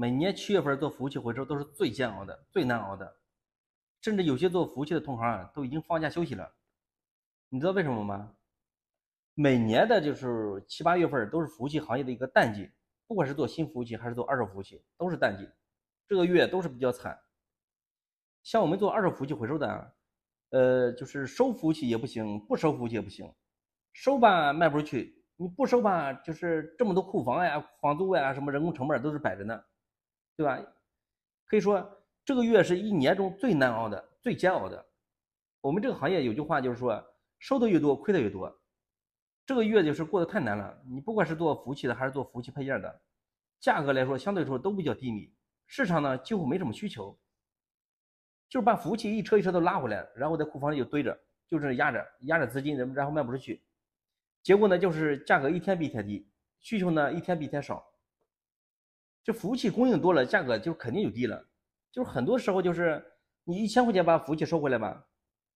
每年七月份做服务器回收都是最煎熬的、最难熬的，甚至有些做服务器的同行啊都已经放假休息了。你知道为什么吗？每年的就是七八月份都是服务器行业的一个淡季，不管是做新服务器还是做二手服务器都是淡季，这个月都是比较惨。像我们做二手服务器回收的，呃，就是收服务器也不行，不收服务器也不行，收吧卖不出去，你不收吧就是这么多库房呀、房租呀、什么人工成本都是摆着呢。对吧？可以说这个月是一年中最难熬的、最煎熬的。我们这个行业有句话就是说：收的越多，亏的越多。这个月就是过得太难了。你不管是做服务器的，还是做服务器配件的，价格来说相对来说都比较低迷，市场呢几乎没什么需求，就是把服务器一车一车都拉回来，然后在库房里就堆着，就是压着，压着资金，然后卖不出去。结果呢，就是价格一天比一天低，需求呢一天比一天少。服务器供应多了，价格就肯定就低了。就是很多时候，就是你一千块钱把服务器收回来吧，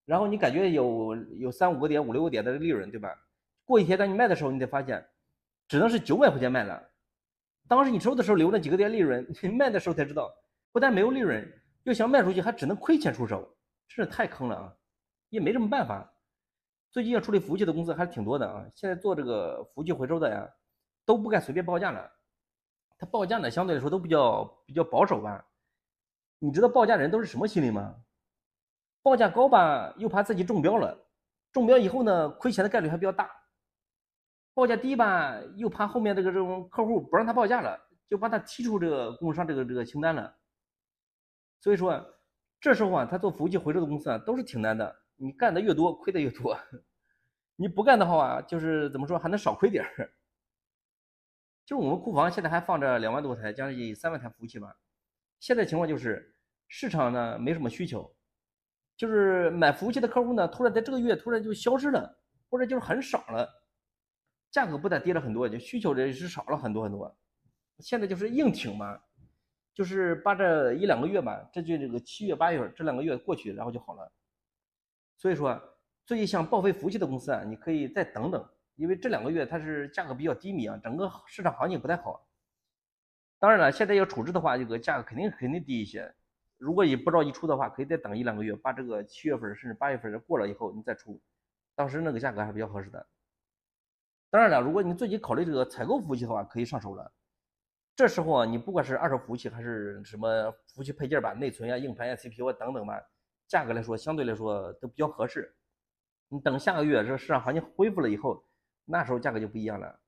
然后你感觉有有三五个点、五六个点的利润，对吧？过一天当你卖的时候，你才发现只能是九百块钱卖了。当时你收的时候留了几个点利润，你卖的时候才知道，不但没有利润，又想卖出去还只能亏钱出手，真是太坑了啊！也没什么办法。最近要处理服务器的公司还是挺多的啊，现在做这个服务器回收的呀都不敢随便报价了。他报价呢，相对来说都比较比较保守吧。你知道报价人都是什么心理吗？报价高吧，又怕自己中标了，中标以后呢，亏钱的概率还比较大。报价低吧，又怕后面这个这种客户不让他报价了，就把他踢出这个供应商这个这个清单了。所以说，这时候啊，他做服务器回收的公司啊，都是挺难的。你干的越多，亏的越多。你不干的话啊，就是怎么说，还能少亏点儿。就是我们库房现在还放着两万多台，将近三万台服务器吧。现在情况就是，市场呢没什么需求，就是买服务器的客户呢，突然在这个月突然就消失了，或者就是很少了。价格不但跌了很多，就需求也是少了很多很多。现在就是硬挺嘛，就是把这一两个月吧，这就这个七月八月这两个月过去，然后就好了。所以说，最近想报废服务器的公司啊，你可以再等等。因为这两个月它是价格比较低迷啊，整个市场行情不太好。当然了，现在要处置的话，这个价格肯定肯定低一些。如果你不着急出的话，可以再等一两个月，把这个七月份甚至八月份过了以后你再出，当时那个价格还比较合适的。当然了，如果你最近考虑这个采购服务器的话，可以上手了。这时候啊，你不管是二手服务器还是什么服务器配件吧，内存呀、硬盘呀、CPU 啊等等吧，价格来说相对来说都比较合适。你等下个月这市场行情恢复了以后。那时候价格就不一样了。